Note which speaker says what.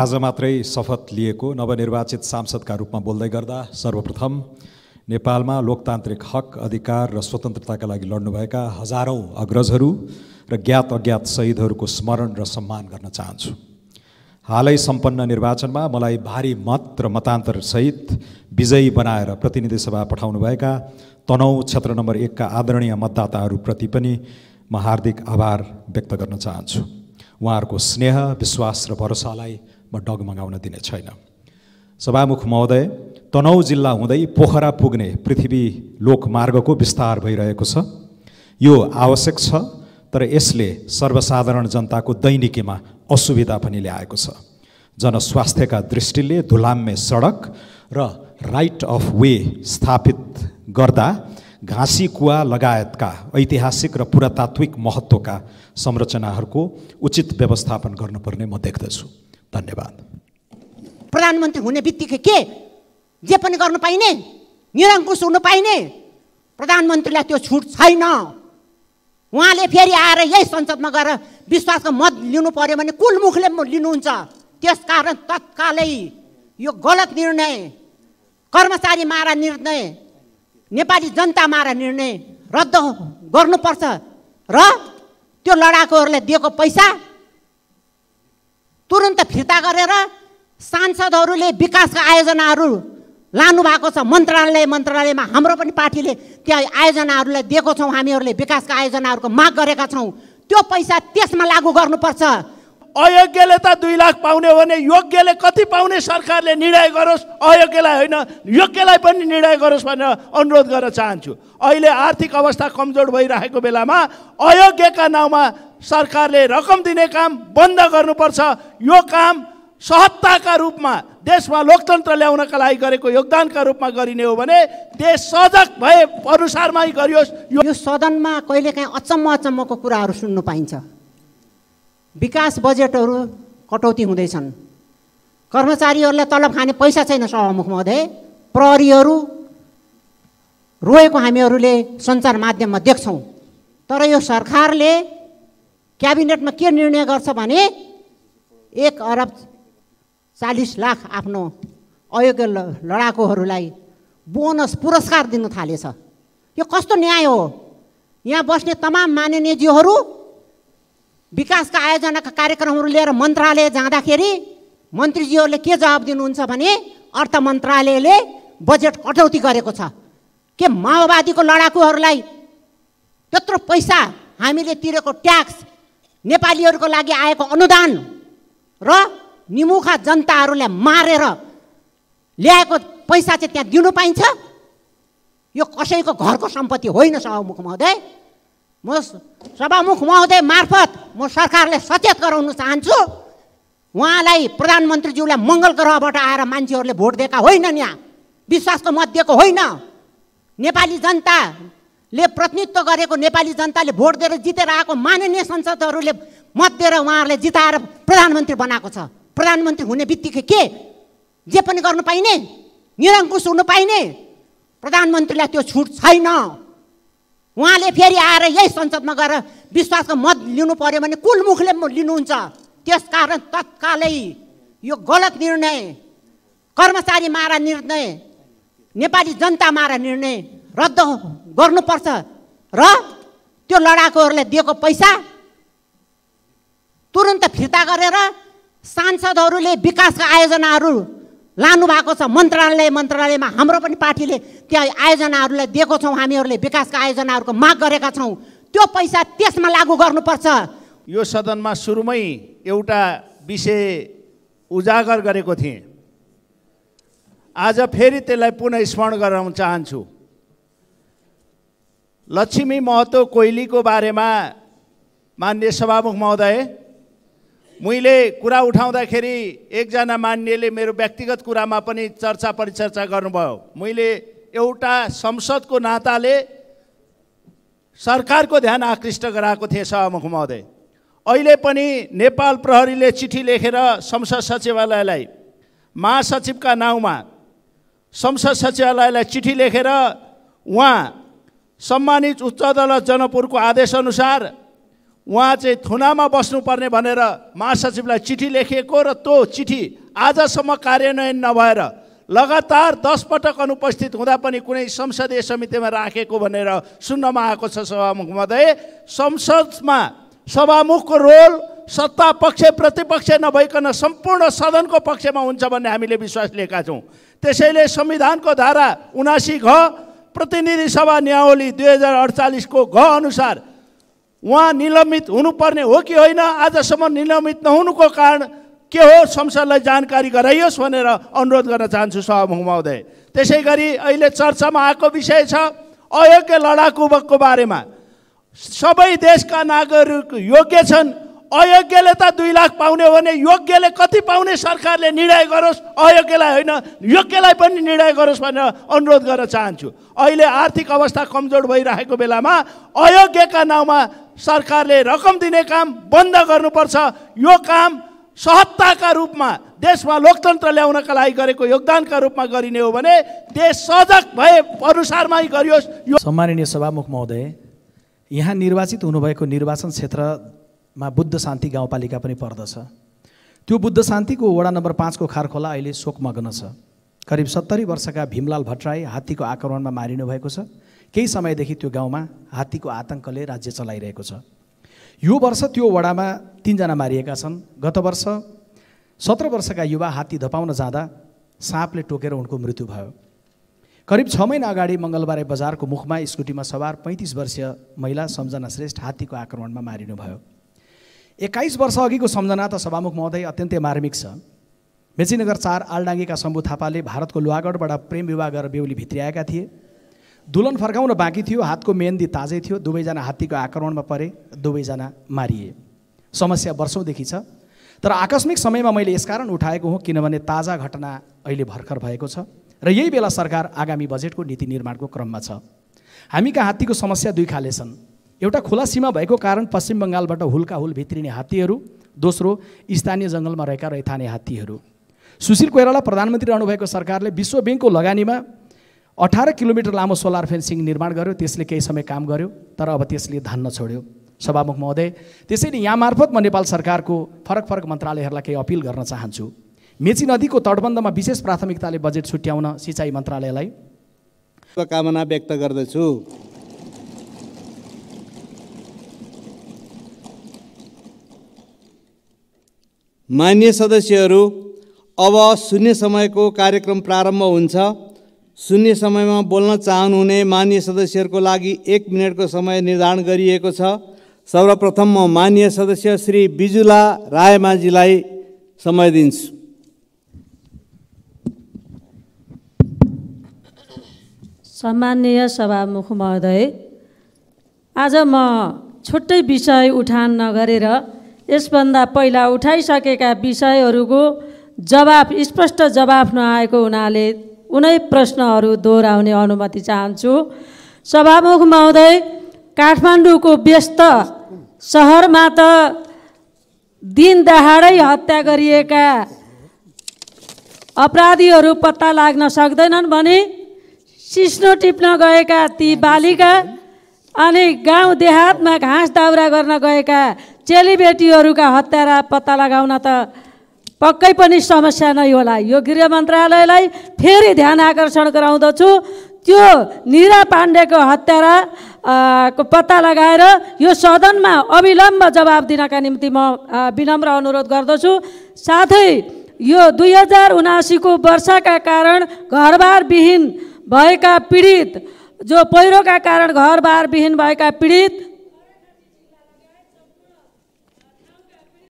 Speaker 1: आज मात्रै शपथ लिएको नवनिर्वाचित सांसदका रूपमा बोल्दै गर्दा सर्वप्रथम नेपालमा लोकतान्त्रिक हक अधिकार र स्वतन्त्रताका लागि लड्नुभएका हजारौँ अग्रजहरू र ज्ञात अज्ञात शहीदहरूको स्मरण र सम्मान गर्न चाहन्छु हालै सम्पन्न निर्वाचनमा मलाई भारी मत र मतान्तरसहित विजयी बनाएर प्रतिनिधि सभा पठाउनुभएका तनौ क्षेत्र नम्बर एकका आदरणीय मतदाताहरूप्रति पनि म हार्दिक आभार व्यक्त गर्न चाहन्छु उहाँहरूको स्नेह विश्वास र भरोसालाई म डगमगाउन दिने छैन सभामुख महोदय तनहु जिल्ला हुँदै पोखरा पुग्ने पृथ्वी लोकमार्गको विस्तार भइरहेको छ यो आवश्यक छ तर यसले सर्वसाधारण जनताको दैनिकीमा असुविधा पनि ल्याएको छ जनस्वास्थ्यका दृष्टिले धुलाम्मे सडक र राइट अफ वे स्थापित गर्दा घाँसी कुवा लगायतका ऐतिहासिक र पुरातात्विक महत्त्वका संरचनाहरूको उचित व्यवस्थापन गर्नुपर्ने म देख्दछु धन्यवाद
Speaker 2: प्रधानमन्त्री हुने बित्तिकै के जे पनि गर्नु पाइने निरङ्कुश हुनु पाइने प्रधानमन्त्रीलाई त्यो छुट छैन उहाँले फेरि आएर यही संसदमा गएर विश्वासको मत लिनु पऱ्यो भने कुल मुखले लिनुहुन्छ कारण तत्कालै यो गलत निर्णय कर्मचारी मारा निर्णय नेपाली जनतामारा निर्णय रद्द गर्नुपर्छ र त्यो लडाकुहरूले दिएको पैसा तुरन्त फिर्ता गरेर सांसदहरूले विकासका आयोजनाहरू लानुभएको छ मन्त्रालय मन्त्रालयमा हाम्रो पनि पार्टीले त्यहाँ आयोजनाहरूलाई दिएको छौँ हामीहरूले विकासका आयोजनाहरूको माग गरेका छौँ त्यो पैसा त्यसमा लागु गर्नुपर्छ अयोग्यले त दुई लाख पाउने हो भने योग्यले कति पाउने सरकारले निर्णय
Speaker 3: गरोस् अयोग्यलाई होइन योग्यलाई पनि निर्णय गरोस् भनेर अनुरोध गर्न चाहन्छु अहिले आर्थिक अवस्था कमजोर भइरहेको बेलामा अयोग्यका नाउँमा सरकारले रकम दिने काम बन्द गर्नुपर्छ यो काम सहत्ताका रूपमा देशमा लोकतन्त्र ल्याउनका लागि गरेको योगदानका रूपमा गरिने हो भने देश सजग भए अनुसारमै
Speaker 2: गरियोस् यो सदनमा कहिलेकाहीँ अचम्म अचम्मको कुराहरू सुन्नु पाइन्छ विकास बजेटहरू कटौती हुँदैछन् कर्मचारीहरूलाई तलब खाने पैसा छैन सभामुख महोदय प्रहरीहरू रोएको हामीहरूले सञ्चार माध्यममा देख्छौँ तर यो सरकारले क्याबिनेटमा के निर्णय गर्छ भने एक अरब चालिस लाख आफ्नो अयोग्य लडाकुहरूलाई बोनस पुरस्कार दिन थालेछ यो कस्तो न्याय हो यहाँ बस्ने तमाम माननीयज्यूहरू विकासका आयोजनाका कार्यक्रमहरू लिएर मन्त्रालय जाँदाखेरि मन्त्रीजीहरूले के जवाब दिनुहुन्छ भने अर्थ मन्त्रालयले बजेट कटौती गरेको छ के माओवादीको लडाकुहरूलाई त्यत्रो पैसा हामीले तिरेको ट्याक्स नेपालीहरूको लागि आएको अनुदान र निमुखा जनताहरूलाई मारेर ल्याएको पैसा चाहिँ त्यहाँ दिनु पाइन्छ यो कसैको घरको सम्पत्ति होइन सभामुख महोदय म सभामुख महोदय मार्फत म सरकारले सचेत गराउन चाहन्छु उहाँलाई प्रधानमन्त्रीज्यूलाई मङ्गल ग्रहबाट आएर मान्छेहरूले भोट दिएका होइनन् यहाँ विश्वासको मत दिएको होइन नेपाली जनताले प्रतिनिधित्व गरेको नेपाली जनताले भोट दिएर जितेर आएको माननीय संसदहरूले मत दिएर उहाँहरूले जिताएर प्रधानमन्त्री बनाएको छ प्रधानमन्त्री हुने बित्तिकै के जे पनि गर्नु पाइने निरङ्कुश हुनु पाइने प्रधानमन्त्रीलाई त्यो छुट छैन उहाँले फेरि आएर यही संसदमा गएर विश्वासको मत लिनु पऱ्यो भने कुल मुखले लिनुहुन्छ त्यसकारण तत्कालै यो गलत निर्णय कर्मचारी मारा निर्णय नेपाली जनता मारा निर्णय रद्द गर्नुपर्छ र त्यो लडाकुहरूले दिएको पैसा तुरन्त फिर्ता गरेर सांसदहरूले विकासका आयोजनाहरू लानु भएको छ मन्त्रालय मन्त्रालयमा हाम्रो पनि पार्टीले त्यहाँ आयोजनाहरूलाई दिएको छौँ हामीहरूले विकासका आयोजनाहरूको माग गरेका छौँ त्यो पैसा त्यसमा लागु गर्नुपर्छ यो सदनमा
Speaker 3: सुरुमै एउटा विषय उजागर गरेको थिएँ आज फेरि त्यसलाई पुनः स्मरण गराउन चाहन्छु लक्ष्मी महतो कोइलीको बारेमा मान्य सभामुख महोदय मैले कुरा उठाउँदाखेरि एकजना मान्यले मेरो व्यक्तिगत कुरामा पनि चर्चा परिचर्चा गर्नुभयो मैले एउटा संसदको नाताले सरकारको ध्यान आकृष्ट गराएको थिएँ सभामुख महोदय अहिले पनि नेपाल प्रहरीले चिठी लेखेर संसद सचिवालयलाई महासचिवका नाउँमा संसद सचिवालयलाई चिठी लेखेर उहाँ सम्मानित उच्च अदालत जनकपुरको आदेशअनुसार उहाँ चाहिँ थुनामा बस्नुपर्ने भनेर महासचिवलाई चिठी लेखिएको र त्यो चिठी आजसम्म कार्यान्वयन नभएर लगातार पटक अनुपस्थित हुँदा पनि कुनै संसदीय समितिमा राखेको भनेर रा। सुन्नमा आएको छ सभामुख महोदय संसदमा सभामुखको रोल सत्ता पक्ष प्रतिपक्ष नभइकन सम्पूर्ण सदनको पक्षमा हुन्छ भन्ने हामीले विश्वास लिएका छौँ त्यसैले संविधानको धारा उनासी घ प्रतिनिधि सभा नियावली दुई हजार अडचालिसको घ अनुसार उहाँ निलम्बित हुनुपर्ने हो कि होइन आजसम्म निलम्बित नहुनुको कारण के हो संसदलाई जानकारी गराइयोस् भनेर अनुरोध गर्न चाहन्छु सभामुख महोदय त्यसै गरी अहिले चर्चामा आएको विषय छ अयोग्य लडाकुको बारेमा सबै देशका नागरिक योग्य छन् अयोग्यले त दुई लाख पाउने हो भने योग्यले कति पाउने सरकारले निर्णय गरोस् अयोग्यलाई होइन योग्यलाई पनि निर्णय गरोस् भनेर अनुरोध गर्न चाहन्छु अहिले आर्थिक अवस्था कमजोर भइरहेको बेलामा अयोग्यका नाउँमा सरकारले रकम दिने काम बन्द गर्नुपर्छ यो काम सहत्ताका रूपमा देशमा लोकतन्त्र ल्याउनका लागि गरेको योगदानका रूपमा गरिने हो भने देश सजग भए अनुसारमै गरियोस् यो
Speaker 4: सम्माननीय सभामुख महोदय यहाँ निर्वाचित हुनुभएको निर्वाचन क्षेत्रमा बुद्ध शान्ति गाउँपालिका पनि पर्दछ त्यो बुद्ध शान्तिको वडा नम्बर पाँचको खारखोला अहिले शोकमग्न छ करिब सत्तरी वर्षका भीमलाल भट्टराई हात्तीको आक्रमणमा मारिनु भएको छ केही समयदेखि त्यो गाउँमा हात्तीको आतङ्कले राज्य चलाइरहेको छ यो वर्ष त्यो वडामा तिनजना मारिएका छन् गत वर्ष सत्र वर्षका युवा हात्ती धपाउन जाँदा साँपले टोकेर उनको मृत्यु भयो करिब छ महिना अगाडि मङ्गलबारे बजारको मुखमा स्कुटीमा सवार पैँतिस वर्षीय महिला सम्झना श्रेष्ठ हात्तीको आक्रमणमा मारिनुभयो एक्काइस वर्ष अघिको सम्झना त सभामुख महोदय अत्यन्तै मार्मिक छ मेचीनगर चार आलडाङ्गीका शम्भु थापाले भारतको लुवागढबाट प्रेम विवाह गरेर बेहुली भित्रिआएका थिए दुलन फर्काउन बाँकी थियो हातको मेहन्दी ताजै थियो दुवैजना हात्तीको आक्रमणमा परे दुवैजना मारिए समस्या वर्षौँदेखि छ तर आकस्मिक समयमा मैले यसकारण उठाएको हुँ किनभने ताजा घटना अहिले भर्खर भएको छ र यही बेला सरकार आगामी बजेटको नीति निर्माणको क्रममा छ हामीका हात्तीको समस्या दुई खाले छन् एउटा खुला सीमा भएको कारण पश्चिम बङ्गालबाट हुलका हुल भित्रिने हात्तीहरू दोस्रो स्थानीय जङ्गलमा रहेका रैथाने हात्तीहरू सुशील कोइराला प्रधानमन्त्री रहनुभएको सरकारले विश्व ब्याङ्कको लगानीमा अठार किलोमिटर लामो सोलर फेन्सिङ निर्माण गर्यो त्यसले केही समय काम गर्यो तर अब त्यसले धान्न छोड्यो सभामुख महोदय त्यसैले यहाँ मार्फत म नेपाल सरकारको फरक फरक मन्त्रालयहरूलाई केही अपिल गर्न चाहन्छु मेची नदीको तटबन्धमा विशेष प्राथमिकताले बजेट छुट्याउन सिँचाइ मन्त्रालयलाई
Speaker 1: शुभकामना व्यक्त गर्दछु मान्य सदस्यहरू अब शून्य समयको कार्यक्रम प्रारम्भ हुन्छ शून्य समयमा बोल्न चाहनुहुने मान्य सदस्यहरूको लागि एक मिनटको समय निर्धारण गरिएको छ सर्वप्रथम म मान्य सदस्य श्री बिजुला रायमाझीलाई समय दिन्छु
Speaker 5: सम्माननीय सभामुख महोदय आज म छुट्टै विषय उठान नगरेर यसभन्दा पहिला उठाइसकेका विषयहरूको जवाफ स्पष्ट जवाफ नआएको हुनाले उनै प्रश्नहरू दोहोऱ्याउने अनुमति चाहन्छु सभामुख महोदय काठमाडौँको व्यस्त सहरमा त दिन दहाडै हत्या गरिएका अपराधीहरू पत्ता लाग्न सक्दैनन् भने सिस्नो टिप्न गएका ती बालिका अनि गाउँ देहातमा घाँस दाउरा गर्न गएका चेलीबेटीहरूका हत्यारा पत्ता लगाउन त पक्कै पनि समस्या नै होला यो गृह मन्त्रालयलाई फेरि ध्यान आकर्षण गराउँदछु त्यो निरा पाण्डेको हत्यारा को पत्ता लगाएर यो सदनमा अविलम्ब जवाब दिनका निम्ति म विनम्र अनुरोध गर्दछु साथै यो दुई हजार उनासीको वर्षाका कारण घरबारविहीन भएका पीडित जो पहिरोका कारण घरबारविहीन भएका पीडित